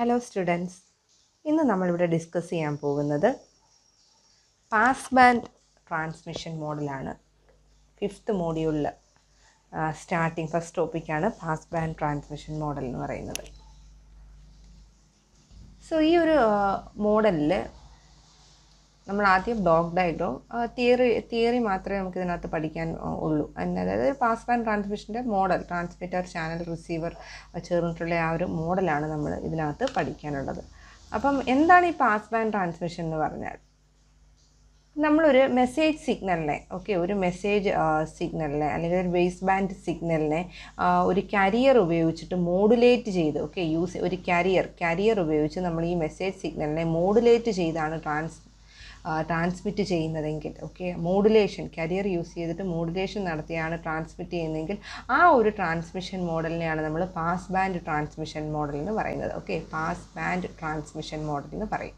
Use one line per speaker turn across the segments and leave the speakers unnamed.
Hello students ഇന്ന് നമ്മളിവിടെ discuss ചെയ്യാൻ പോകുന്നത് പാസ് ബാൻഡ് ട്രാൻസ്മിഷൻ മോഡലാണ് ഫിഫ്ത്ത് മോഡ്യൂളിൽ സ്റ്റാർട്ടിങ് ഫസ്റ്റ് ടോപ്പിക്കാണ് പാസ് ബാൻഡ് ട്രാൻസ്മിഷൻ മോഡൽ എന്ന് പറയുന്നത് സോ ഈ ഒരു മോഡലിൽ നമ്മൾ ആദ്യം ബ്ലോക്ക് ഡയഗ്രാം തിയറി തിയറി മാത്രമേ നമുക്ക് ഇതിനകത്ത് പഠിക്കാൻ ഉള്ളൂ അതായത് പാസ് ബാൻഡ് ട്രാൻസ്മിഷൻ്റെ മോഡൽ ട്രാൻസ്മിറ്റർ ചാനൽ റിസീവർ ചേർന്നിട്ടുള്ള ആ ഒരു മോഡലാണ് നമ്മൾ ഇതിനകത്ത് പഠിക്കാനുള്ളത് അപ്പം എന്താണ് ഈ പാസ് ബാൻഡ് ട്രാൻസ്മിഷൻ എന്ന് പറഞ്ഞാൽ നമ്മളൊരു മെസ്സേജ് സിഗ്നലിനെ ഓക്കെ ഒരു മെസ്സേജ് സിഗ്നലിനെ അല്ലെങ്കിൽ ഒരു ബേസ് ബാൻഡ് സിഗ്നലിനെ ഒരു കാരിയർ ഉപയോഗിച്ചിട്ട് മോഡുലേറ്റ് ചെയ്ത് ഓക്കെ യൂസ് ഒരു കാരിയർ കാരിയർ ഉപയോഗിച്ച് നമ്മൾ ഈ മെസ്സേജ് സിഗ്നലിനെ മോഡുലേറ്റ് ചെയ്താണ് ട്രാൻസ് ട്രാൻസ്മിറ്റ് ചെയ്യുന്നതെങ്കിൽ ഓക്കെ മോഡുലേഷൻ കരിയർ യൂസ് ചെയ്തിട്ട് മോഡുലേഷൻ നടത്തിയാണ് ട്രാൻസ്മിറ്റ് ചെയ്യുന്നതെങ്കിൽ ആ ഒരു ട്രാൻസ്മിഷൻ മോഡലിനെയാണ് നമ്മൾ പാസ് ബാൻഡ് ട്രാൻസ്മിഷൻ മോഡൽ എന്ന് പറയുന്നത് okay pass band transmission model എന്ന് പറയും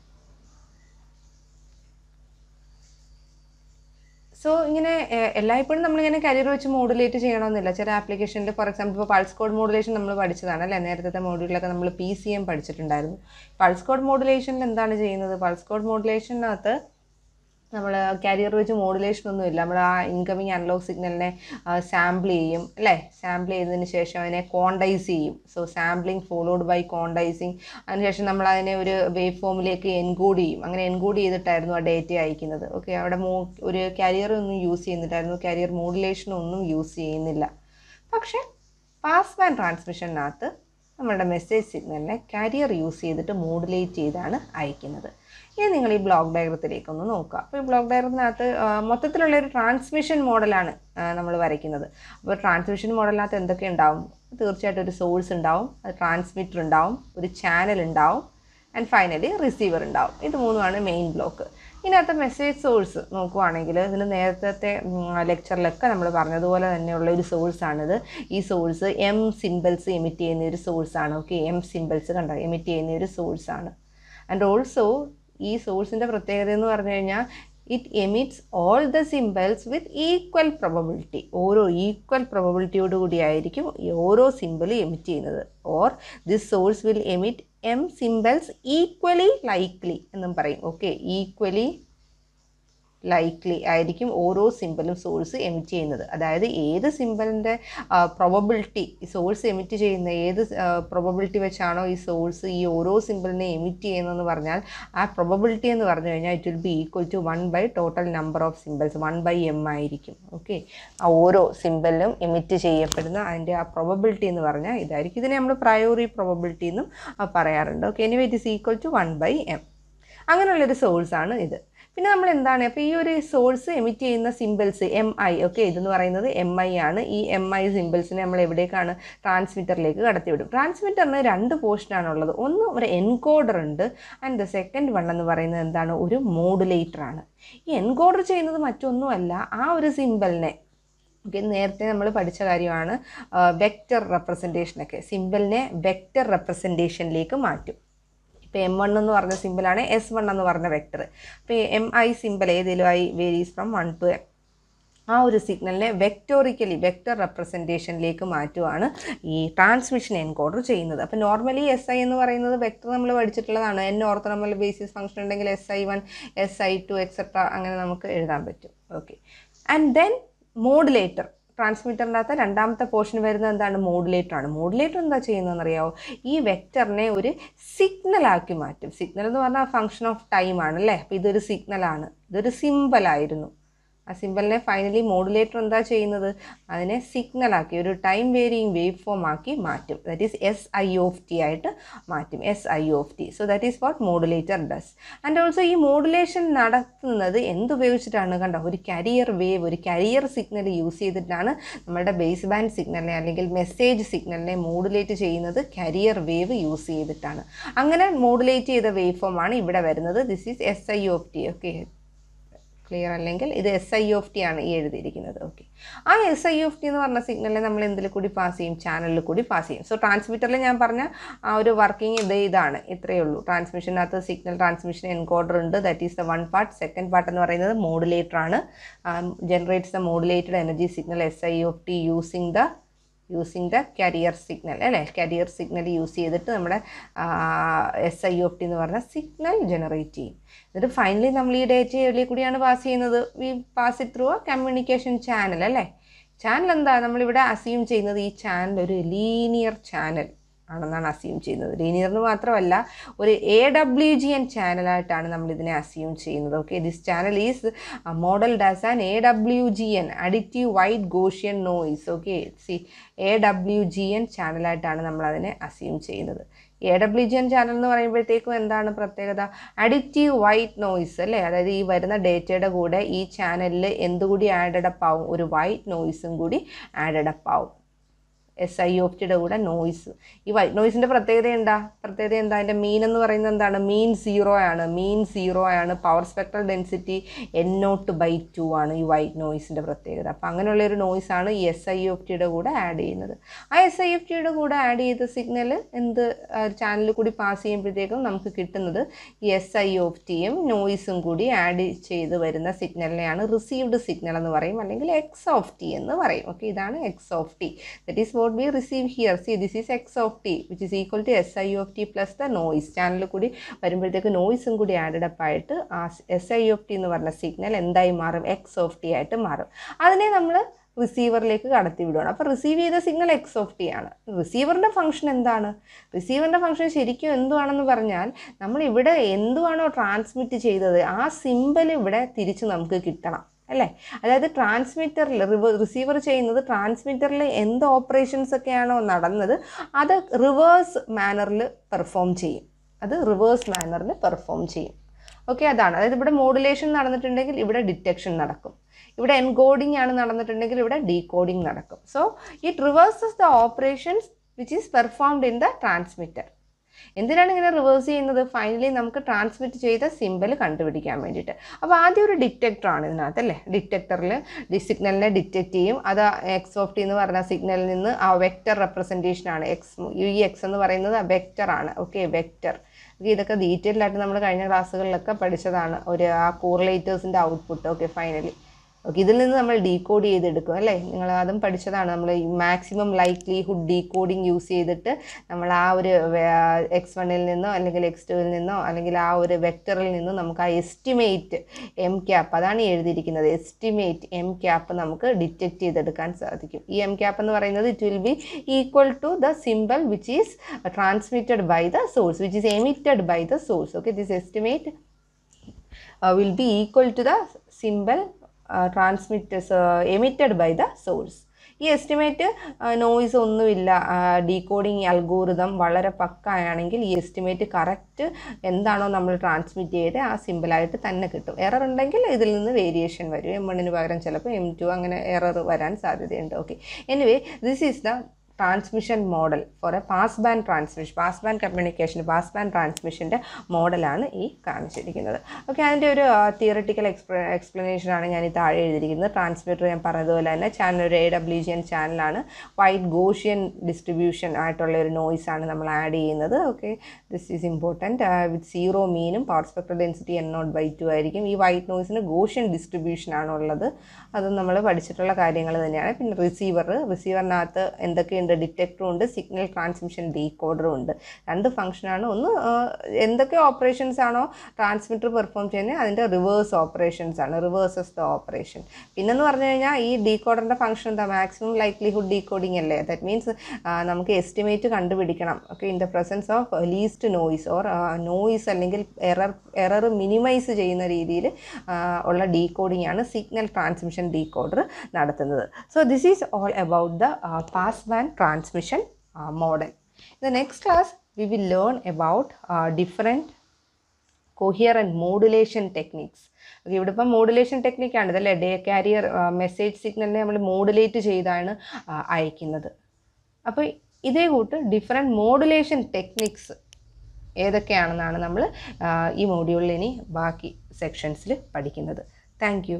സോ ഇങ്ങനെ എല്ലായ്പ്പോഴും നമ്മളിങ്ങനെ കരിയർ വെച്ച് മോഡുലേറ്റ് ചെയ്യണമെന്നില്ല ചില ആപ്ലിക്കേഷനിൽ ഫോർ എക്സാമ്പിൾ ഇപ്പോൾ പൾസ് കോഡ് മോഡുലേഷൻ നമ്മൾ പഠിച്ചതാണ് അല്ലേ നേരത്തെ മോഡ്യൂളിലൊക്കെ നമ്മൾ പി സി എം പഠിച്ചിട്ടുണ്ടായിരുന്നു പൾസ് കോഡ് മോഡുലേഷനിൽ എന്താണ് ചെയ്യുന്നത് പൾസ് കോഡ് മോഡുലേഷനകത്ത് നമ്മൾ കാരിയർ വെച്ച് മോഡുലേഷൻ ഒന്നും ഇല്ല നമ്മൾ ആ ഇൻകമിങ് അനലോഗ് സിഗ്നലിനെ സാമ്പിൾ ചെയ്യും അല്ലേ സാമ്പിൾ ചെയ്തതിന് ശേഷം അതിനെ കോണ്ടൈസ് ചെയ്യും so sampling followed by quantizing അതിനുശേഷം നമ്മൾ അതിനെ ഒരു വേവ് ഫോമിലേക്ക് എൻകോഡ് ചെയ്യും അങ്ങനെ എൻകോഡ് ചെയ്തിട്ടായിരുന്നു ആ ഡേറ്റ അയക്കുന്നത് ഓക്കെ അവിടെ മോ ഒരു കാരിയർ ഒന്നും യൂസ് ചെയ്യുന്നില്ലായിരുന്നു കാരിയർ മോഡുലേഷൻ ഒന്നും യൂസ് ചെയ്യുന്നില്ല പക്ഷേ പാസ് ബാൻഡ് ട്രാൻസ്മിഷനകത്ത് നമ്മളുടെ മെസ്സേജ് സിഗ്നലിനെ കാരിയർ യൂസ് ചെയ്തിട്ട് മോഡുലേറ്റ് ചെയ്താണ് അയക്കുന്നത് ഇനി നിങ്ങൾ ഈ ബ്ലോക്ക് ഡയഗ്രത്തിലേക്ക് ഒന്ന് നോക്കുക അപ്പോൾ ഈ ബ്ലോക്ക് ഡയഗ്രത്തിനകത്ത് മൊത്തത്തിലുള്ള ഒരു ട്രാൻസ്മിഷൻ മോഡലാണ് നമ്മൾ വരയ്ക്കുന്നത് അപ്പോൾ ട്രാൻസ്മിഷൻ മോഡലിനകത്ത് എന്തൊക്കെ ഉണ്ടാവും തീർച്ചയായിട്ടും ഒരു സോഴ്സ് ഉണ്ടാവും അത് ട്രാൻസ്മിറ്റർ ഉണ്ടാവും ഒരു ചാനൽ ഉണ്ടാവും ആൻഡ് ഫൈനലി റിസീവർ ഉണ്ടാവും ഇത് മൂന്നുമാണ് മെയിൻ ബ്ലോക്ക് ഇതിനകത്ത് മെസ്സേജ് സോഴ്സ് നോക്കുവാണെങ്കിൽ ഇതിന് നേരത്തെ ലെക്ചറിലൊക്കെ നമ്മൾ പറഞ്ഞതുപോലെ തന്നെയുള്ള ഒരു സോഴ്സാണിത് ഈ സോഴ്സ് എം സിമ്പിൾസ് എമിറ്റ് ചെയ്യുന്ന ഒരു സോഴ്സാണ് ഓക്കെ എം സിമ്പിൾസ് കണ്ടോ എമിറ്റ് ചെയ്യുന്ന ഒരു സോഴ്സാണ് ആൻഡ് ഓൾസോ ഈ സോഴ്സിൻ്റെ പ്രത്യേകത എന്ന് പറഞ്ഞു കഴിഞ്ഞാൽ it emits all the symbols with equal probability ഓരോ ഈക്വൽ പ്രൊബബിലിറ്റിയോട് കൂടിയായിരിക്കും ഓരോ സിമ്പിൾ എമിറ്റ് ചെയ്യുന്നത് or this source will emit M symbols equally likely എന്നും പറയും ഓക്കെ ഈക്വലി ലൈക്ക്ലി ആയിരിക്കും ഓരോ സിമ്പലും സോഴ്സ് എമിറ്റ് ചെയ്യുന്നത് അതായത് ഏത് സിമ്പലിൻ്റെ ഈ സോഴ്സ് എമിറ്റ് ചെയ്യുന്ന ഏത് പ്രോബബിലിറ്റി വെച്ചാണോ ഈ സോഴ്സ് ഈ ഓരോ സിമ്പിളിനെ എമിറ്റ് ചെയ്യുന്നതെന്ന് പറഞ്ഞാൽ ആ പ്രോബബിലിറ്റി എന്ന് പറഞ്ഞു കഴിഞ്ഞാൽ it will be equal to one by total number of symbols one by M ആയിരിക്കും ഓക്കെ ഓരോ സിമ്പിളിലും എമിറ്റ് ചെയ്യപ്പെടുന്ന അതിൻ്റെ ആ പ്രോബബിലിറ്റി എന്ന് പറഞ്ഞാൽ ഇതായിരിക്കും ഇതിനെ നമ്മൾ പ്രയോറി പ്രോബബിലിറ്റി എന്നും പറയാറുണ്ട് okay anyway it is equal to one by M അങ്ങനെയുള്ളൊരു സോഴ്സാണ് ഇത് പിന്നെ നമ്മൾ എന്താണ് അപ്പോൾ ഈ ഒരു സോഴ്സ് എമിറ്റ് ചെയ്യുന്ന സിമ്പിൾസ് എം ഐ ഓക്കെ ഇതെന്ന് പറയുന്നത് എം ഐ ആണ് ഈ എം ഐ സിമ്പിൾസിനെ നമ്മൾ എവിടേക്കാണ് ട്രാൻസ്മിറ്ററിലേക്ക് കടത്തിവിടും ട്രാൻസ്മിറ്ററിന് രണ്ട് പോർഷനാണുള്ളത് ഒന്ന് ഒരു എൻകോഡർ ഉണ്ട് ആൻഡ് ദ സെക്കൻഡ് വൺ എന്ന് പറയുന്നത് എന്താണ് ഒരു മോഡുലേറ്റർ ആണ് ഈ എൻകോഡർ ചെയ്യുന്നത് മറ്റൊന്നുമല്ല ആ ഒരു സിമ്പിളിനെ ഓക്കെ നേരത്തെ നമ്മൾ പഠിച്ച കാര്യമാണ് വെക്റ്റർ റെപ്രസെൻറ്റേഷനൊക്കെ സിമ്പിളിനെ വെക്റ്റർ റെപ്രസെൻറ്റേഷനിലേക്ക് മാറ്റും ഇപ്പോൾ എം വൺ എന്ന് പറഞ്ഞ സിമ്പിളാണ് എസ് വൺ എന്ന് പറഞ്ഞ വെക്ടർ അപ്പോൾ എം ഐ സിമ്പിൾ ഏതെങ്കിലും I varies from one to M ആ ഒരു സിഗ്നലിനെ വെക്ടോറിക്കലി വെക്ടർ റെപ്രസെൻറ്റേഷനിലേക്ക് മാറ്റുവാണ് ഈ ട്രാൻസ്മിഷൻ എൻകോഡർ ചെയ്യുന്നത് അപ്പോൾ നോർമലി എസ് ഐ എന്ന് പറയുന്നത് വെക്ടർ നമ്മൾ പഠിച്ചിട്ടുള്ളതാണ് എൻ ഓർത്തനോമൽ ബേസിസ് ഫംഗ്ഷൻ ഉണ്ടെങ്കിൽ S I one S I two etcetera അങ്ങനെ നമുക്ക് എഴുതാൻ പറ്റും ഓക്കെ ആൻഡ് ദെൻ മോഡുലേറ്റർ ട്രാൻസ്മിറ്ററിൻ്റെ രണ്ടാമത്തെ പോർഷൻ വരുന്നത് എന്താണ് മോഡുലേറ്റർ ആണ് മോഡുലേറ്റർ എന്താ ചെയ്യുന്നതെന്ന് അറിയാമോ ഈ വെക്റ്ററിനെ ഒരു സിഗ്നൽ ആക്കി മാറ്റും സിഗ്നൽ എന്ന് പറഞ്ഞാൽ ഫങ്ഷൻ ഓഫ് ടൈം ആണ് അല്ലേ അപ്പോൾ ഇതൊരു സിഗ്നലാണ് ഇതൊരു സിമ്പിളായിരുന്നു ആ സിമ്പിളിനെ ഫൈനലി മോഡുലേറ്റർ എന്താ ചെയ്യുന്നത് അതിനെ സിഗ്നൽ ആക്കി ഒരു ടൈം വേരിയിങ് വേവ് ഫോം ആക്കി മാറ്റും that is S I of T ആയിട്ട് മാറ്റും S I of T so that is what modulator does and also ഈ മോഡുലേഷൻ നടത്തുന്നത് എന്തുപയോഗിച്ചിട്ടാണ് കണ്ടോ ഒരു കരിയർ വേവ് ഒരു കരിയർ സിഗ്നൽ യൂസ് ചെയ്തിട്ടാണ് നമ്മുടെ ബേസ് ബാൻഡ് സിഗ്നലിനെ അല്ലെങ്കിൽ മെസ്സേജ് സിഗ്നലിനെ മോഡുലേറ്റ് ചെയ്യുന്നത് കരിയർ വേവ് യൂസ് ചെയ്തിട്ടാണ് അങ്ങനെ മോഡുലേറ്റ് ചെയ്ത വേവ് ഫോമാണ് ഇവിടെ വരുന്നത് this is S I of T okay clear അല്ലെങ്കിൽ ഇത് എസ് ഐ ഓഫ് ടി ആണ് ഈ എഴുതിയിരിക്കുന്നത് ഓക്കെ ആ എസ് ഐ ഓഫ് ടി എന്ന് പറഞ്ഞ സിഗ്നലിനെ നമ്മൾ എന്തിൽ കൂടി പാസ് ചെയ്യും ചാനലിൽ കൂടി പാസ് ചെയ്യും സോ ട്രാൻസ്മിറ്ററിൽ ഞാൻ പറഞ്ഞ ആ ഒരു വർക്കിംഗ് ഇത് ഇതാണ് ഇത്രയേ ഉള്ളൂ ട്രാൻസ്മിഷനകത്ത് സിഗ്നൽ ട്രാൻസ്മിഷൻ എൻകോഡർ ഉണ്ട് that is the one part second part എന്ന് പറയുന്നത് മോഡുലേറ്റർ ആണ് generates the modulated energy signal S I of T using the using the carrier signal അല്ലേ കരിയർ സിഗ്നൽ യൂസ് ചെയ്തിട്ട് നമ്മുടെ എസ് ഐ ഒ ടി എന്ന് പറഞ്ഞ signal generate ചെയ്യും എന്നിട്ട് ഫൈനലി നമ്മൾ ഈ ഡേറ്റ എവിടെ കൂടിയാണ് പാസ് ചെയ്യുന്നത് we pass it through a communication channel അല്ലേ ചാനൽ എന്താ നമ്മളിവിടെ അസ്യൂം ചെയ്യുന്നത് ഈ ചാനൽ ഒരു ലീനിയർ ചാനൽ ആണെന്നാണ് അസ്യൂം ചെയ്യുന്നത് ലീനിയറിന് മാത്രമല്ല ഒരു എ ഡബ്ല്യു ജി എൻ ചാനലായിട്ടാണ് നമ്മൾ ഇതിനെ അസ്യൂം ചെയ്യുന്നത് okay this channel is modelled as an A W G N additive white Gaussian noise okay C A W G N ചാനലായിട്ടാണ് നമ്മൾ അതിനെ അസ്യൂം ചെയ്യുന്നത് A W G N channel എന്ന് പറയുമ്പോഴത്തേക്കും എന്താണ് പ്രത്യേകത അഡിറ്റീവ് വൈറ്റ് നോയ്സ് അല്ലേ അതായത് ഈ വരുന്ന ഡേറ്റയുടെ കൂടെ ഈ ചാനലിൽ എന്തുകൂടി ആഡഡപ്പ് ആവും ഒരു വൈറ്റ് നോയ്സും കൂടി ആഡഡപ്പ് ആവും എസ് ഐ ഓഫ് ടിയുടെ കൂടെ നോയ്സ് ഈ വൈറ്റ് നോയ്സിൻ്റെ പ്രത്യേകത എന്താ പ്രത്യേകത എന്താ അതിൻ്റെ മീൻ എന്ന് പറയുന്നത് എന്താണ് മീൻ സീറോ ആണ് മീൻ സീറോ ആണ് power spectral density N naught by two ആണ് ഈ വൈറ്റ് നോയ്സിൻ്റെ പ്രത്യേകത അപ്പം അങ്ങനെയുള്ള ഒരു നോയ്സ് ആണ് ഈ എസ് ഐ എഫ് ടിയുടെ കൂടെ ആഡ് ചെയ്യുന്നത് ആ എസ് ഐ എഫ് ടിയുടെ കൂടെ ആഡ് ചെയ്ത സിഗ്നൽ എന്ത് ചാനലിൽ കൂടി പാസ് ചെയ്യുമ്പോഴത്തേക്കും നമുക്ക് കിട്ടുന്നത് എസ് ഐ ഓഫ് ടിയും നോയ്സും കൂടി ആഡ് ചെയ്ത് വരുന്ന സിഗ്നലിനെയാണ് റിസീവ്ഡ് സിഗ്നൽ എന്ന് പറയും അല്ലെങ്കിൽ എക്സ് ഓഫ് ടി എന്ന് പറയും ഓക്കെ ഇതാണ് X of T that is what what we receive here see this is x of t which is equal to si of t plus the noise channel കൂടി വരുമ്പോഴത്തേക്ക് നോയ്സും കൂടി added up ആയിട്ട് ആ S I of T എന്ന് പറഞ്ഞ signal എന്തായി മാറും X of T ആയിട്ട് മാറും അതിനെ നമ്മൾ റിസീവറിലേക്ക് കടത്തി വിടുകയാണ് അപ്പോൾ റിസീവ് ചെയ്ത സിഗ്നൽ എക്സ് ഓഫ് ടി ആണ് റിസീവറിൻ്റെ ഫംഗ്ഷൻ എന്താണ് റിസീവറിൻ്റെ ഫംഗ്ഷൻ ശരിക്കും എന്തുവാണെന്ന് പറഞ്ഞാൽ നമ്മൾ ഇവിടെ എന്തുവാണോ ട്രാൻസ്മിറ്റ് ചെയ്തത് ആ സിമ്പിൾ ഇവിടെ തിരിച്ച് നമുക്ക് കിട്ടണം അല്ലേ അതായത് ട്രാൻസ്മിറ്ററിൽ റിസീവർ ചെയ്യുന്നത് ട്രാൻസ്മിറ്ററിൽ എന്ത് ഓപ്പറേഷൻസ് ഒക്കെയാണോ നടന്നത് അത് റിവേഴ്സ് മാനറിൽ പെർഫോം ചെയ്യും അത് റിവേഴ്സ് മാനറിൽ പെർഫോം ചെയ്യും ഓക്കെ അതാണ് അതായത് ഇവിടെ മോഡുലേഷൻ നടന്നിട്ടുണ്ടെങ്കിൽ ഇവിടെ ഡിറ്റക്ഷൻ നടക്കും ഇവിടെ എൻകോഡിംഗ് ആണ് നടന്നിട്ടുണ്ടെങ്കിൽ ഇവിടെ ഡീകോഡിംഗ് നടക്കും so it reverses the operations which is performed in the transmitter എന്തിനാണ് ഇങ്ങനെ റിവേഴ്സ് ചെയ്യുന്നത് ഫൈനലി നമുക്ക് ട്രാൻസ്മിറ്റ് ചെയ്ത സിമ്പൽ കണ്ടുപിടിക്കാൻ വേണ്ടിയിട്ട് അപ്പോൾ ആദ്യം ഒരു ഡിറ്റക്ടറാണ് ഇതിനകത്ത് അല്ലേ ഡിറ്റക്ടറിൽ സിഗ്നലിനെ ഡിറ്റക്റ്റ് ചെയ്യും അത് എക്സ് ഓഫ് ടി എന്ന് പറഞ്ഞ സിഗ്നലിൽ നിന്ന് ആ വെക്റ്റർ റെപ്രസെൻറ്റേഷനാണ് എക്സ് യു ഇ എക്സ് എന്ന് പറയുന്നത് വെക്ടറാണ് ഓക്കെ വെക്റ്റർ ഇതൊക്കെ ഡീറ്റെയിൽഡായിട്ട് നമ്മൾ കഴിഞ്ഞ ക്ലാസ്സുകളിലൊക്കെ പഠിച്ചതാണ് ഒരു ആ കോറിലേറ്റേഴ്സിൻ്റെ ഔട്ട്പുട്ട് ഓക്കെ ഫൈനലി ഓക്കെ ഇതിൽ നിന്ന് നമ്മൾ ഡീകോഡ് ചെയ്തെടുക്കും അല്ലേ നിങ്ങൾ അതും പഠിച്ചതാണ് നമ്മൾ മാക്സിമം ലൈക്ലിഹുഡ് ഡീകോഡിങ് യൂസ് ചെയ്തിട്ട് നമ്മൾ ആ ഒരു എക്സ് വണ്ണിൽ നിന്നോ അല്ലെങ്കിൽ എക്സ് ടുവിൽ നിന്നോ അല്ലെങ്കിൽ ആ ഒരു വെക്ടറിൽ നിന്നോ നമുക്ക് ആ എസ്റ്റിമേറ്റ് എം ക്യാപ്പ് അതാണ് എഴുതിയിരിക്കുന്നത് എസ്റ്റിമേറ്റ് എം ക്യാപ്പ് നമുക്ക് ഡിറ്റക്റ്റ് ചെയ്തെടുക്കാൻ സാധിക്കും ഈ എം ക്യാപ്പ് എന്ന് പറയുന്നത് it will be equal to the symbol which is transmitted by the source which is emitted by the source okay this estimate will be equal to the symbol transmit emitted by the source ഈ estimate noise ഒന്നുമില്ല decoding algorithm വളരെ ആണെങ്കിൽ ഈ estimate correct എന്താണോ നമ്മൾ transmit ചെയ്ത് ആ സിമ്പിളായിട്ട് തന്നെ കിട്ടും എറർ ഉണ്ടെങ്കിൽ ഇതിൽ നിന്ന് വേരിയേഷൻ വരും എം വണ്ണിന് പകരം ചിലപ്പോൾ എം ടു അങ്ങനെ എറർ വരാൻ സാധ്യതയുണ്ട് okay anyway this is the transmission model for a pass band transmission pass band communication pass band ട്രാൻസ്മിഷൻ്റെ മോഡലാണ് ഈ കാണിച്ചിരിക്കുന്നത് ഓക്കെ അതിൻ്റെ ഒരു തിയറട്ടിക്കൽ എക്സ്പ്ല എക്സ്പ്ലനേഷനാണ് ഞാൻ ഈ താഴെ എഴുതിയിരിക്കുന്നത് ട്രാൻസ്മിറ്റർ ഞാൻ പറഞ്ഞതുപോലെ തന്നെ ചാനൽ ഒരു എ ഡബ്ല്യു ജി എൻ ചാനലാണ് വൈറ്റ് ഗോഷ്യൻ ഡിസ്ട്രിബ്യൂഷൻ ആയിട്ടുള്ള ഒരു ആണ് നമ്മൾ ആഡ് ചെയ്യുന്നത് okay this is important with zero മീനും power spectral density N naught by two ആയിരിക്കും ഈ വൈറ്റ് നോയ്സിന് ഗോഷ്യൻ ഡിസ്ട്രിബ്യൂഷൻ ആണുള്ളത് അതും നമ്മൾ പഠിച്ചിട്ടുള്ള കാര്യങ്ങൾ തന്നെയാണ് പിന്നെ റിസീവർ റിസീവറിനകത്ത് എന്തൊക്കെയുണ്ട് ഉണ്ട് ഡിറ്റക്ടറും ഉണ്ട് സിഗ്നൽ ട്രാൻസ്മിഷൻ ഡീകോഡറും ഉണ്ട് രണ്ട് ഫംഗ്ഷനാണ് ഒന്ന് എന്തൊക്കെ ഓപ്പറേഷൻസ് ആണോ ട്രാൻസ്മിറ്റർ പെർഫോം ചെയ്യുന്നത് അതിൻ്റെ റിവേഴ്സ് ഓപ്പറേഷൻസ് ആണ് റിവേഴ്സസ് ദ ഓപ്പറേഷൻ പിന്നെന്ന് പറഞ്ഞു കഴിഞ്ഞാൽ ഈ ഡീകോഡറിൻ്റെ ഫംഗ്ഷൻ എന്താ മാക്സിമം ലൈക്ലിഹുഡ് ഡീകോഡിംഗ് അല്ലേ ദാറ്റ് മീൻസ് നമുക്ക് എസ്റ്റിമേറ്റ് കണ്ടുപിടിക്കണം okay in the presence of least noise or noise അല്ലെങ്കിൽ എറർ എറർ മിനിമൈസ് ചെയ്യുന്ന രീതിയിൽ ഉള്ള ഡീകോഡിംഗ് ആണ് സിഗ്നൽ ട്രാൻസ്മിഷൻ ഡീകോഡർ നടത്തുന്നത് so this is all about the pass band transmission model uh, model. In the next class, we will learn about uh, modulation techniques okay ഇവിടെ ഇപ്പം modulation ടെക്നിക്കാണ് ഇതല്ലേ day carrier message സിഗ്നലിനെ നമ്മൾ modulate ചെയ്താണ് uh, അയക്കുന്നത് അപ്പോൾ ഇതേ കൂട്ട് ഡിഫറെൻറ്റ് മോഡുലേഷൻ ടെക്നിക്സ് ഏതൊക്കെയാണെന്നാണ് നമ്മൾ uh, ഈ മോഡ്യൂളിൽ ഇനി ബാക്കി സെക്ഷൻസിൽ പഠിക്കുന്നത് താങ്ക്